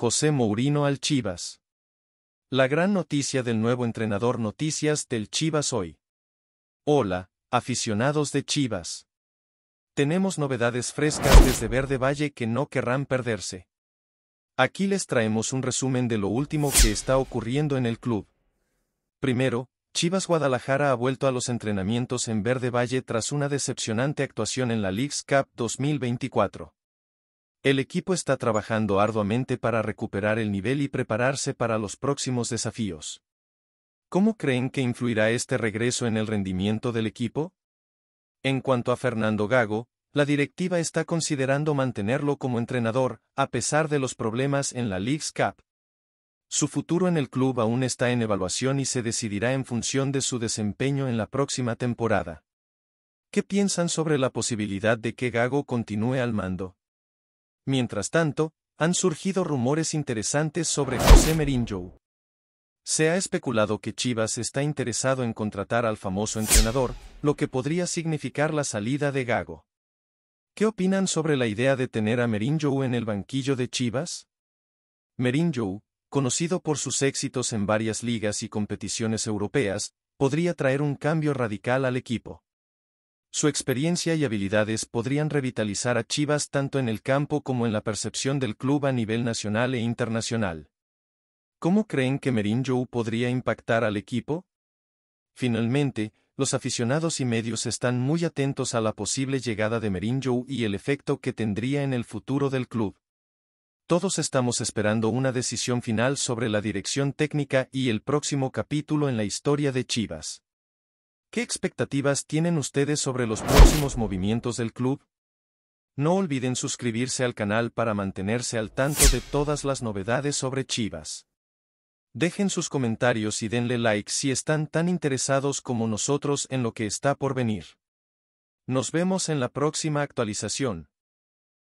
José Mourinho al Chivas. La gran noticia del nuevo entrenador Noticias del Chivas hoy. Hola, aficionados de Chivas. Tenemos novedades frescas desde Verde Valle que no querrán perderse. Aquí les traemos un resumen de lo último que está ocurriendo en el club. Primero, Chivas Guadalajara ha vuelto a los entrenamientos en Verde Valle tras una decepcionante actuación en la Leagues Cup 2024. El equipo está trabajando arduamente para recuperar el nivel y prepararse para los próximos desafíos. ¿Cómo creen que influirá este regreso en el rendimiento del equipo? En cuanto a Fernando Gago, la directiva está considerando mantenerlo como entrenador, a pesar de los problemas en la League's Cup. Su futuro en el club aún está en evaluación y se decidirá en función de su desempeño en la próxima temporada. ¿Qué piensan sobre la posibilidad de que Gago continúe al mando? Mientras tanto, han surgido rumores interesantes sobre José Mourinho. Se ha especulado que Chivas está interesado en contratar al famoso entrenador, lo que podría significar la salida de Gago. ¿Qué opinan sobre la idea de tener a Mourinho en el banquillo de Chivas? Mourinho, conocido por sus éxitos en varias ligas y competiciones europeas, podría traer un cambio radical al equipo. Su experiencia y habilidades podrían revitalizar a Chivas tanto en el campo como en la percepción del club a nivel nacional e internacional. ¿Cómo creen que Merin podría impactar al equipo? Finalmente, los aficionados y medios están muy atentos a la posible llegada de Merin y el efecto que tendría en el futuro del club. Todos estamos esperando una decisión final sobre la dirección técnica y el próximo capítulo en la historia de Chivas. ¿Qué expectativas tienen ustedes sobre los próximos movimientos del club? No olviden suscribirse al canal para mantenerse al tanto de todas las novedades sobre Chivas. Dejen sus comentarios y denle like si están tan interesados como nosotros en lo que está por venir. Nos vemos en la próxima actualización.